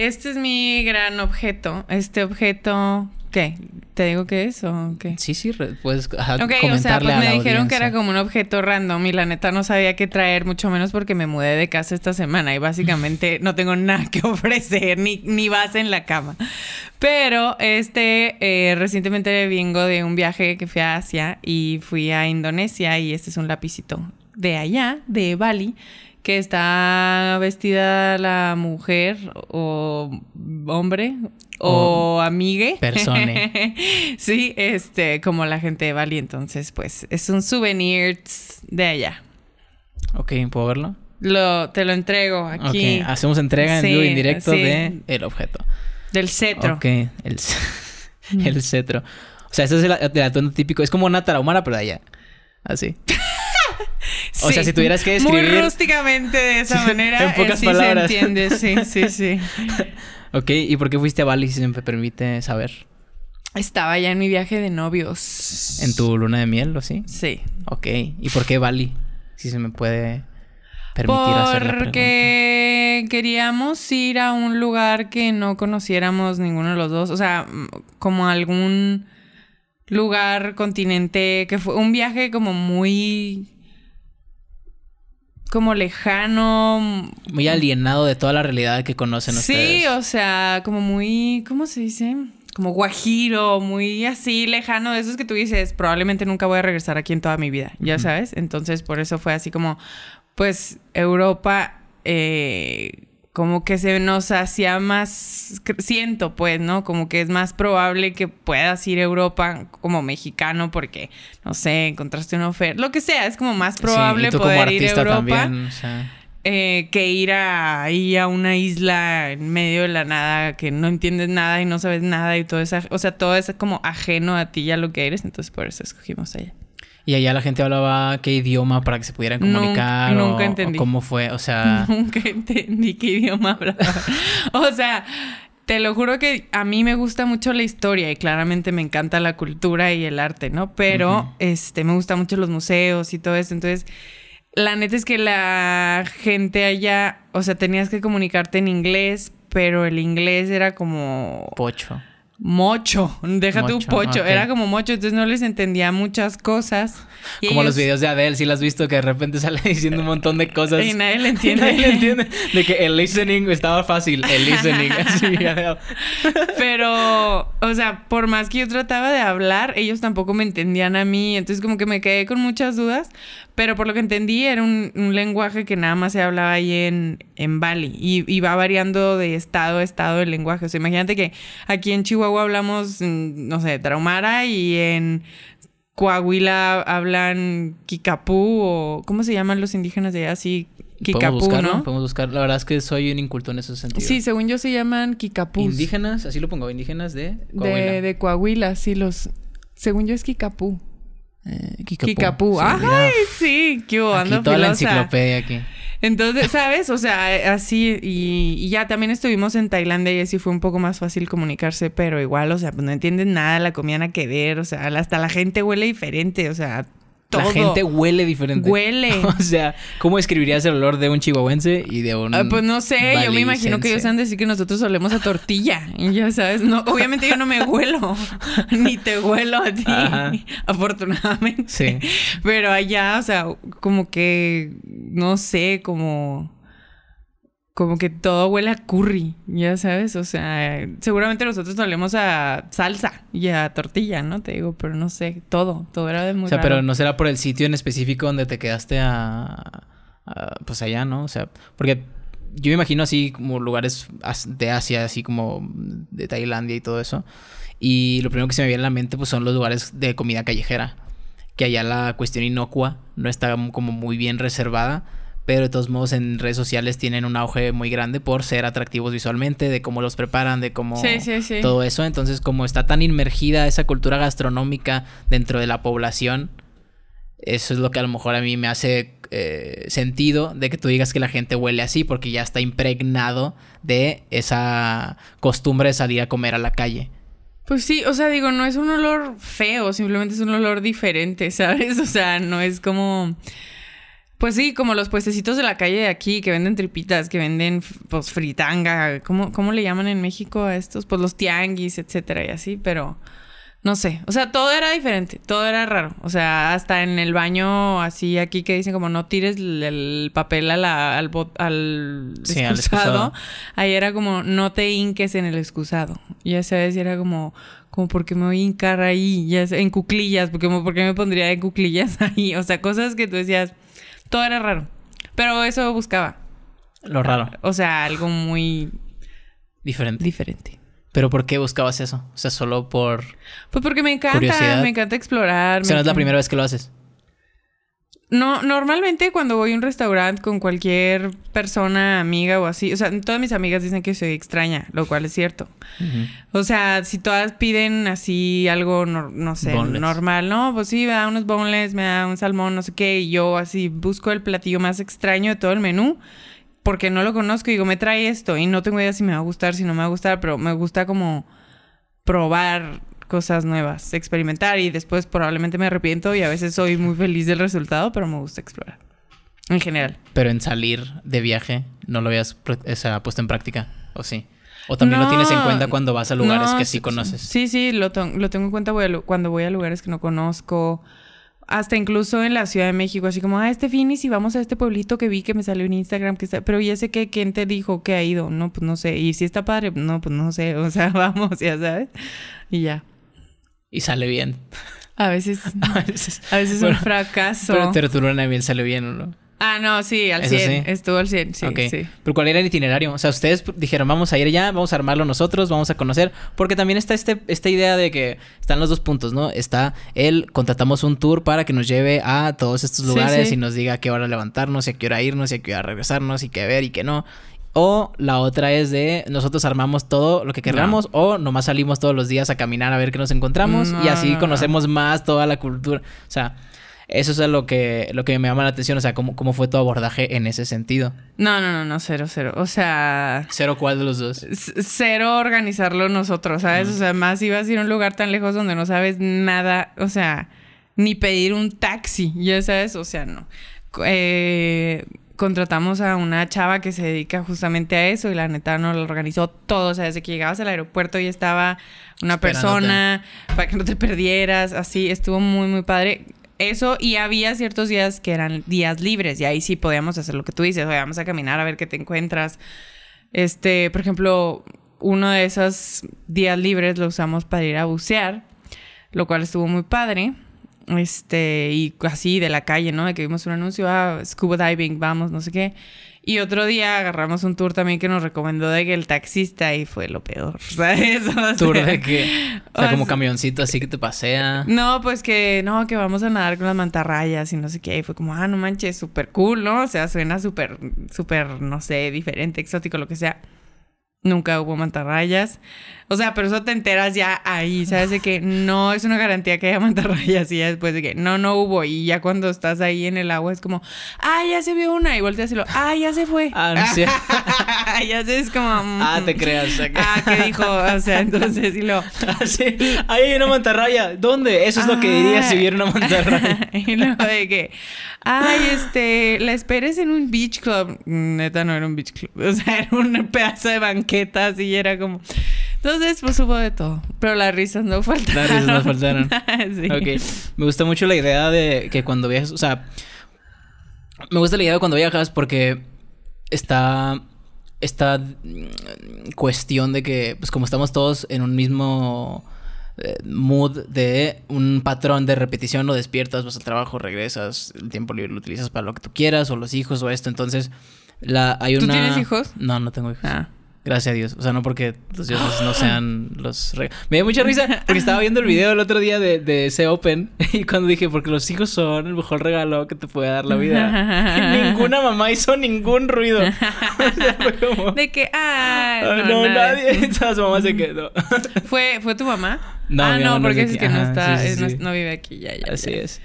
Este es mi gran objeto. Este objeto, ¿qué? ¿Te digo qué es o qué? Sí, sí, puedes okay, o sea, pues me dijeron que era como un objeto random y la neta no sabía qué traer, mucho menos porque me mudé de casa esta semana y básicamente no tengo nada que ofrecer, ni, ni base en la cama. Pero este, eh, recientemente vengo de un viaje que fui a Asia y fui a Indonesia y este es un lapicito de allá, de Bali, que está vestida la mujer o hombre o, amigue. Persone. sí, este, como la gente de Bali. Entonces, pues, es un souvenir de allá. Ok, ¿puedo verlo? Lo, te lo entrego aquí. Ok. Hacemos entrega en vivo en directo de el objeto. Del cetro. Ok, el, mm. el cetro. O sea, ese es el, atuendo típico. Es como una tarahumara, pero de allá. Así. O sea, si tuvieras que describir... Muy rústicamente de esa manera. en pocas sí palabras. se entiende, sí, sí, sí. ok, ¿y por qué fuiste a Bali, si se me permite saber? Estaba ya en mi viaje de novios. ¿En tu luna de miel o sí? Sí. Ok, ¿y por qué Bali? Si se me puede permitir hacer la Porque queríamos ir a un lugar que no conociéramos ninguno de los dos. O sea, como algún lugar, continente, que fue un viaje como muy como lejano. Muy mm, alienado de toda la realidad que conocen sí, ustedes. Sí, o sea, como muy, ¿cómo se dice? Como guajiro, muy así lejano de esos que tú dices, probablemente nunca voy a regresar aquí en toda mi vida, ya sabes. Entonces, por eso fue así como, pues Europa, eh, como que se nos hacía más, siento pues, ¿no? Como que es más probable que puedas ir a Europa como mexicano porque, no sé, encontraste una oferta, lo que sea, es como más probable poder ir a Europa. Eh, que ir a, ahí a una isla en medio de la nada que no entiendes nada y no sabes nada y todo eso, o sea, todo es como ajeno a ti y a lo que eres, entonces por eso escogimos allá. ella. Y allá la gente hablaba qué idioma para que se pudieran comunicar. Nunca, nunca entendí. ¿Cómo fue? O sea. Nunca entendí qué idioma hablaba. o sea, te lo juro que a mí me gusta mucho la historia y claramente me encanta la cultura y el arte, ¿no? Pero este, me gustan mucho los museos y todo eso. Entonces, la neta es que la gente allá, o sea, tenías que comunicarte en inglés, pero el inglés era como. Pocho mocho, déjate tu un pocho, era como mocho, entonces no les entendía muchas cosas. como los videos de Adele, si las has visto que de repente sale diciendo un montón de cosas. y nadie le entiende. nadie le entiende. De que el listening estaba fácil, el listening. Pero, o sea, por más que yo trataba de hablar, ellos tampoco me entendían a mí, entonces como que me quedé con muchas dudas, pero por lo que entendí, era un, lenguaje que nada más se hablaba ahí en, en Bali. Y, va variando de estado a estado el lenguaje. O sea, imagínate que aquí en Chihuahua hablamos, mm, no sé, Traumara y en Coahuila hablan Kikapú o... ¿Cómo se llaman los indígenas de allá? Sí, Kikapú, ¿no? Podemos buscar. La verdad es que soy un inculto en esos sentidos. Sí, según yo se llaman Kikapús. Indígenas, así lo pongo, indígenas de Coahuila. De, de Coahuila, sí, los... Según yo es Kikapú. Eh, Kikapú. Sí, ¡Ay, sí! ¡Qué toda la enciclopedia aquí. Entonces, ¿sabes? O sea, así y, ya también estuvimos en Tailandia y así fue un poco más fácil comunicarse, pero igual, o sea, pues no entienden nada, la comían a querer, o sea, hasta la gente huele diferente, o sea, la gente huele diferente. Huele. O sea, ¿cómo escribirías el olor de un chihuahuense y de un. Ah, pues no sé, yo me imagino que ellos han de decir que nosotros olemos a tortilla. Y ya sabes, no, obviamente yo no me huelo, ni te huelo a ti, afortunadamente. Sí. Pero allá, o sea, como que, no sé, como como que todo huele a curry, ya sabes, o sea, seguramente nosotros solemos a salsa y a tortilla, ¿no? Te digo, pero no sé, todo, todo era de muy O sea, pero no será por el sitio en específico donde te quedaste a, a, pues allá, ¿no? O sea, porque yo me imagino así como lugares de Asia, así como de Tailandia y todo eso. Y lo primero que se me viene a la mente pues son los lugares de comida callejera, que allá la cuestión inocua no está como muy bien reservada pero de todos modos en redes sociales tienen un auge muy grande por ser atractivos visualmente, de cómo los preparan, de cómo todo eso. Entonces, como está tan inmergida esa cultura gastronómica dentro de la población, eso es lo que a lo mejor a mí me hace eh, sentido de que tú digas que la gente huele así, porque ya está impregnado de esa costumbre de salir a comer a la calle. Pues sí, o sea, digo, no es un olor feo, simplemente es un olor diferente, ¿sabes? O sea, no es como pues sí, como los puestecitos de la calle de aquí que venden tripitas, que venden pues fritanga, ¿cómo, le llaman en México a estos? Pues los tianguis, etcétera y así, pero no sé, o sea, todo era diferente, todo era raro, o sea, hasta en el baño así aquí que dicen como no tires el, papel al, bot, al, excusado. ahí era como no te hinques en el excusado, ya sabes, era como como porque me voy a hincar ahí, ya en cuclillas, porque, qué me pondría en cuclillas ahí, o sea, cosas que tú decías todo era raro. Pero eso buscaba. Lo raro. O sea, algo muy... Diferente. Diferente. ¿Pero por qué buscabas eso? O sea, solo por... Pues porque me encanta, me encanta explorar. O sea, no es la primera vez que lo haces. No, normalmente cuando voy a un restaurante con cualquier persona, amiga o así, o sea, todas mis amigas dicen que soy extraña, lo cual es cierto. O sea, si todas piden así algo, no, sé, normal, ¿no? Pues sí, me da unos boneless, me da un salmón, no sé qué, y yo así busco el platillo más extraño de todo el menú porque no lo conozco y digo, me trae esto y no tengo idea si me va a gustar, si no me va a gustar, pero me gusta como probar cosas nuevas, experimentar y después probablemente me arrepiento y a veces soy muy feliz del resultado, pero me gusta explorar. En general. Pero en salir de viaje no lo habías puesto en práctica, ¿o sí? ¿O también lo tienes en cuenta cuando vas a lugares que sí conoces? Sí, sí, lo, tengo en cuenta cuando voy a lugares que no conozco. Hasta incluso en la Ciudad de México, así como, ah, este fin y si vamos a este pueblito que vi que me salió en Instagram, que pero ya sé que quién te dijo que ha ido, no, pues no sé, y si está padre, no, pues no sé, o sea, vamos, ya sabes, y ya y sale bien. A veces. a veces. un fracaso. Pero Tertulona bien sale bien, ¿no? Ah, no, sí, al 100. Estuvo al 100, sí, Pero ¿cuál era el itinerario? O sea, ustedes dijeron, vamos a ir allá, vamos a armarlo nosotros, vamos a conocer. Porque también está este, esta idea de que están los dos puntos, ¿no? Está el contratamos un tour para que nos lleve a todos estos lugares y nos diga a qué hora levantarnos y a qué hora irnos y a qué hora regresarnos y qué ver y qué no. O la otra es de nosotros armamos todo lo que queramos o nomás salimos todos los días a caminar a ver qué nos encontramos y así mm, ah. conocemos más toda la cultura. O sea, eso es lo que, lo que me llama la atención, o sea, ¿cómo, fue tu abordaje en ese sentido. No, no, no, no, cero, cero. O sea... ¿Cero cuál de los dos? Cero organizarlo nosotros, ¿sabes? Mm. O sea, más ibas a ir a un lugar tan lejos donde no sabes nada, o sea, ni pedir un taxi, ya sabes, o sea, no. Eh, contratamos a una chava que se dedica justamente a eso y la neta nos lo organizó todo. O sea, desde que llegabas al aeropuerto y estaba una persona para que no te perdieras. Así, estuvo muy, muy padre. Eso, y había ciertos días que eran días libres y ahí sí podíamos hacer lo que tú dices. vamos a caminar a ver qué te encuentras. Este, por ejemplo, uno de esos días libres lo usamos para ir a bucear, lo cual estuvo muy padre este, y así de la calle, ¿no? De que vimos un anuncio, ah, scuba diving, vamos, no sé qué. Y otro día agarramos un tour también que nos recomendó de que el taxista y fue lo peor, ¿Tour de que O sea, como camioncito así que te pasea. No, pues que no, que vamos a nadar con las mantarrayas y no sé qué. Y fue como, ah, no manches, súper cool, ¿no? O sea, suena súper, súper, no sé, diferente, exótico, lo que sea nunca hubo mantarrayas. O sea, pero eso te enteras ya ahí, ¿sabes? De que no es una garantía que haya mantarrayas y ya después de que no, no hubo. Y ya cuando estás ahí en el agua es como, ah, ya se vio una. Y volteas y lo, ah, ya se fue. Ah, no ya sé, es como... Mm, ah, te creas. ah, ¿qué dijo? O sea, entonces y lo... Ah, ahí hay una mantarraya. ¿Dónde? Eso es lo que diría si hubiera una mantarraya. y luego de que, ay, este, la esperes en un beach club. Mm, neta, no era un beach club. O sea, era un pedazo de banco y era como... Entonces, pues hubo de todo. Pero las risas no faltaron. Las risas no faltaron. Ah, sí. Me gusta mucho la idea de que cuando viajas, o sea, me gusta la idea de cuando viajas porque está esta mm, cuestión de que, pues como estamos todos en un mismo eh, mood de un patrón de repetición, lo despiertas, vas al trabajo, regresas, el tiempo libre lo utilizas para lo que tú quieras, o los hijos, o esto. Entonces, la, hay una... ¿Tú tienes hijos? No, no tengo hijos. Ah. Gracias a Dios. O sea, no porque los dioses no sean los... Me dio mucha risa porque estaba viendo el video el otro día de, de, ese Open y cuando dije, porque los hijos son el mejor regalo que te puede dar la vida. ninguna mamá hizo ningún ruido. como, de que, ah, ¡ay! no, nadie. Todas mamás se quedó. ¿Fue, ¿Fue tu mamá? No, ah, no, porque es que no, está, eh, No, vive aquí, ya, ya. Así es.